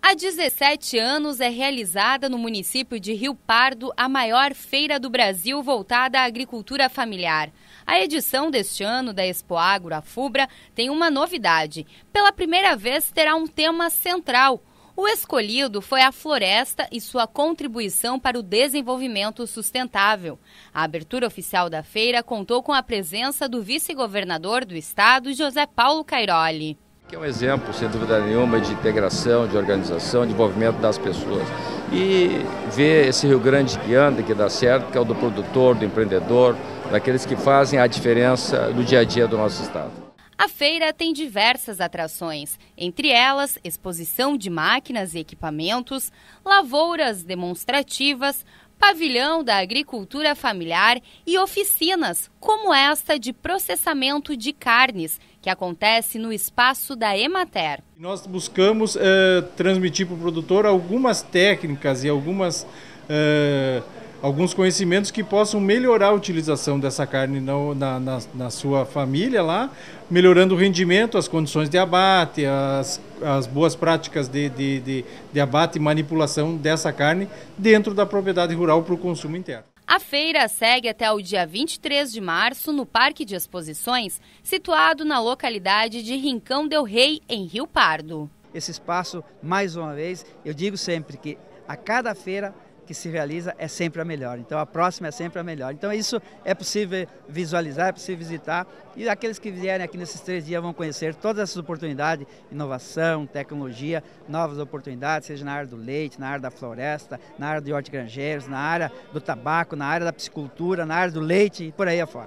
Há 17 anos é realizada no município de Rio Pardo a maior feira do Brasil voltada à agricultura familiar. A edição deste ano da Expo Agro FUBRA, tem uma novidade. Pela primeira vez terá um tema central, o escolhido foi a floresta e sua contribuição para o desenvolvimento sustentável. A abertura oficial da feira contou com a presença do vice-governador do estado, José Paulo Cairoli. Que é um exemplo, sem dúvida nenhuma, de integração, de organização, de envolvimento das pessoas. E ver esse Rio Grande que anda, que dá certo, que é o do produtor, do empreendedor, daqueles que fazem a diferença no dia a dia do nosso estado. A feira tem diversas atrações, entre elas exposição de máquinas e equipamentos, lavouras demonstrativas, pavilhão da agricultura familiar e oficinas, como esta de processamento de carnes, que acontece no espaço da Emater. Nós buscamos uh, transmitir para o produtor algumas técnicas e algumas. Uh alguns conhecimentos que possam melhorar a utilização dessa carne na, na, na, na sua família lá, melhorando o rendimento, as condições de abate, as, as boas práticas de, de, de, de abate e manipulação dessa carne dentro da propriedade rural para o consumo interno. A feira segue até o dia 23 de março no Parque de Exposições, situado na localidade de Rincão del Rei, em Rio Pardo. Esse espaço, mais uma vez, eu digo sempre que a cada feira que se realiza é sempre a melhor. Então a próxima é sempre a melhor. Então isso é possível visualizar, é possível visitar e aqueles que vierem aqui nesses três dias vão conhecer todas essas oportunidades, inovação, tecnologia, novas oportunidades, seja na área do leite, na área da floresta, na área de hortigranjeiros, na área do tabaco, na área da piscicultura, na área do leite e por aí afora.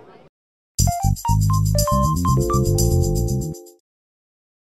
Música